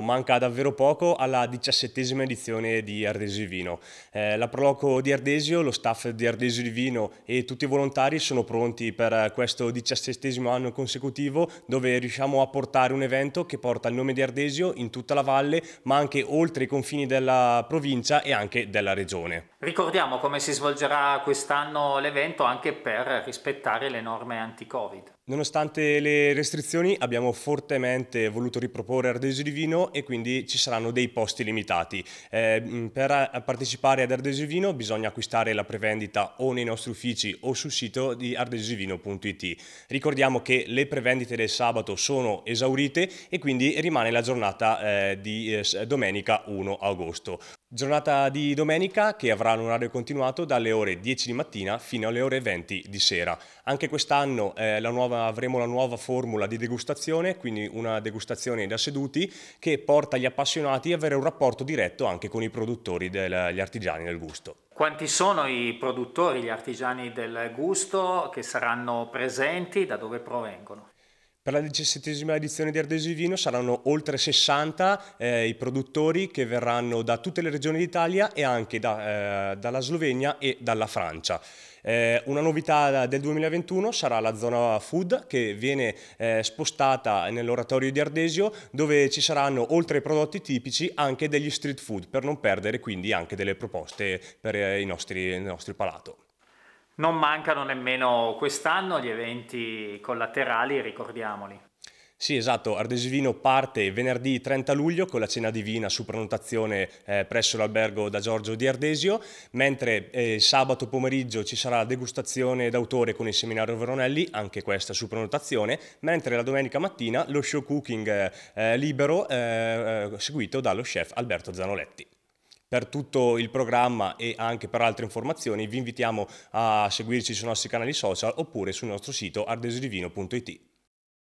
Manca davvero poco alla diciassettesima edizione di Ardesio di Vino. Eh, la Proloco di Ardesio, lo staff di Ardesio di Vino e tutti i volontari sono pronti per questo diciassettesimo anno consecutivo dove riusciamo a portare un evento che porta il nome di Ardesio in tutta la valle ma anche oltre i confini della provincia e anche della regione. Ricordiamo come si svolgerà quest'anno l'evento anche per rispettare le norme anti-Covid. Nonostante le restrizioni abbiamo fortemente voluto riproporre Ardesio Divino e quindi ci saranno dei posti limitati. Eh, mm, per partecipare ad Ardesio Divino bisogna acquistare la prevendita o nei nostri uffici o sul sito di ardesiovino.it. Ricordiamo che le prevendite del sabato sono esaurite e quindi rimane la giornata eh, di eh, domenica 1 agosto. Giornata di domenica che avrà un orario continuato dalle ore 10 di mattina fino alle ore 20 di sera. Anche quest'anno eh, avremo la nuova formula di degustazione, quindi una degustazione da seduti che porta gli appassionati ad avere un rapporto diretto anche con i produttori, degli artigiani del gusto. Quanti sono i produttori, gli artigiani del gusto che saranno presenti, da dove provengono? Per la diciassettesima edizione di Ardesi Vino saranno oltre 60 eh, i produttori che verranno da tutte le regioni d'Italia e anche da, eh, dalla Slovenia e dalla Francia. Eh, una novità del 2021 sarà la zona food che viene eh, spostata nell'oratorio di Ardesio dove ci saranno oltre ai prodotti tipici anche degli street food per non perdere quindi anche delle proposte per eh, i nostri, il nostro palato. Non mancano nemmeno quest'anno gli eventi collaterali, ricordiamoli. Sì, esatto, Ardesivino parte venerdì 30 luglio con la cena divina su prenotazione eh, presso l'albergo da Giorgio di Ardesio, mentre eh, sabato pomeriggio ci sarà la degustazione d'autore con il seminario Veronelli, anche questa su prenotazione, mentre la domenica mattina lo show cooking eh, eh libero eh, eh, seguito dallo chef Alberto Zanoletti. Per tutto il programma e anche per altre informazioni vi invitiamo a seguirci sui nostri canali social oppure sul nostro sito ardesidivino.it.